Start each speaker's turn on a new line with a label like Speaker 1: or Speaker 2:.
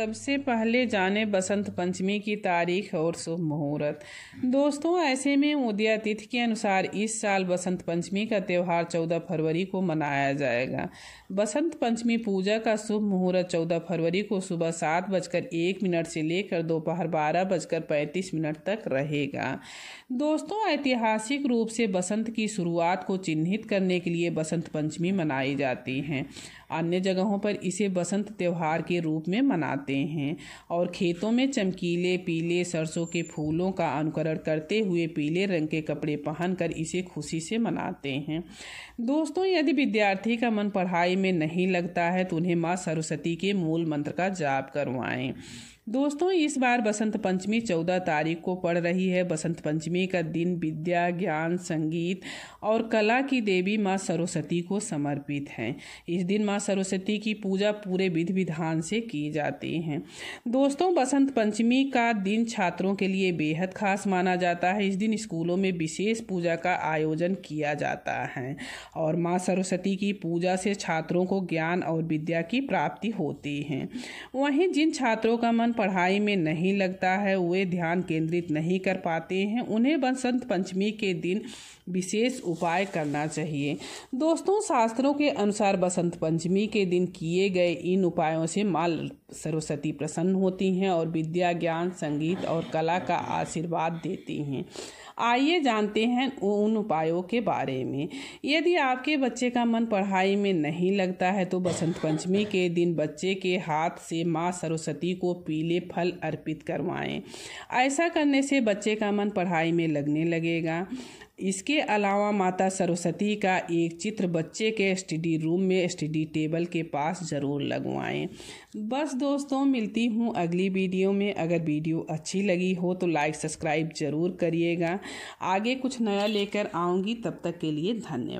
Speaker 1: सबसे पहले जाने बसंत पंचमी की तारीख और शुभ मुहूर्त दोस्तों ऐसे में उदया तिथि के अनुसार इस साल बसंत पंचमी का त्यौहार 14 फरवरी को मनाया जाएगा बसंत पंचमी पूजा का शुभ मुहूर्त 14 फरवरी को सुबह सात बजकर एक मिनट से लेकर दोपहर बारह बजकर पैंतीस मिनट तक रहेगा दोस्तों ऐतिहासिक रूप से बसंत की शुरुआत को चिन्हित करने के लिए बसंत पंचमी मनाई जाती है अन्य जगहों पर इसे बसंत त्यौहार के रूप में मनाते आते हैं और खेतों में चमकीले पीले सरसों के फूलों का अनुकरण करते हुए पीले रंग के कपड़े पहनकर इसे खुशी से मनाते हैं दोस्तों यदि विद्यार्थी का मन पढ़ाई में नहीं लगता है तो उन्हें माँ सरस्वती के मूल मंत्र का जाप करवाएं दोस्तों इस बार बसंत पंचमी चौदह तारीख को पड़ रही है बसंत पंचमी का दिन विद्या ज्ञान संगीत और कला की देवी माँ सरस्वती को समर्पित है इस दिन माँ सरस्वती की पूजा पूरे विधि विधान से की जाती रहे हैं दोस्तों बसंत पंचमी का दिन छात्रों के लिए बेहद खास माना जाता है इस दिन स्कूलों में विशेष पूजा का आयोजन किया जाता है और माँ सरस्वती की पूजा से छात्रों को ज्ञान और विद्या की प्राप्ति होती है वहीं जिन छात्रों का मन पढ़ाई में नहीं लगता है वे ध्यान केंद्रित नहीं कर पाते हैं उन्हें बसंत पंचमी के दिन विशेष उपाय करना चाहिए दोस्तों शास्त्रों के अनुसार बसंत पंचमी के दिन किए गए इन उपायों से माल सरस्वती प्रसन्न होती हैं और विद्या ज्ञान संगीत और कला का आशीर्वाद देती हैं आइए जानते हैं उन उपायों के बारे में यदि आपके बच्चे का मन पढ़ाई में नहीं लगता है तो बसंत पंचमी के दिन बच्चे के हाथ से माँ सरस्वती को पीले फल अर्पित करवाएं ऐसा करने से बच्चे का मन पढ़ाई में लगने लगेगा इसके अलावा माता सरस्वती का एक चित्र बच्चे के स्टडी रूम में स्टडी टेबल के पास ज़रूर लगवाएं बस दोस्तों मिलती हूँ अगली वीडियो में अगर वीडियो अच्छी लगी हो तो लाइक सब्सक्राइब ज़रूर करिएगा आगे कुछ नया लेकर आऊँगी तब तक के लिए धन्यवाद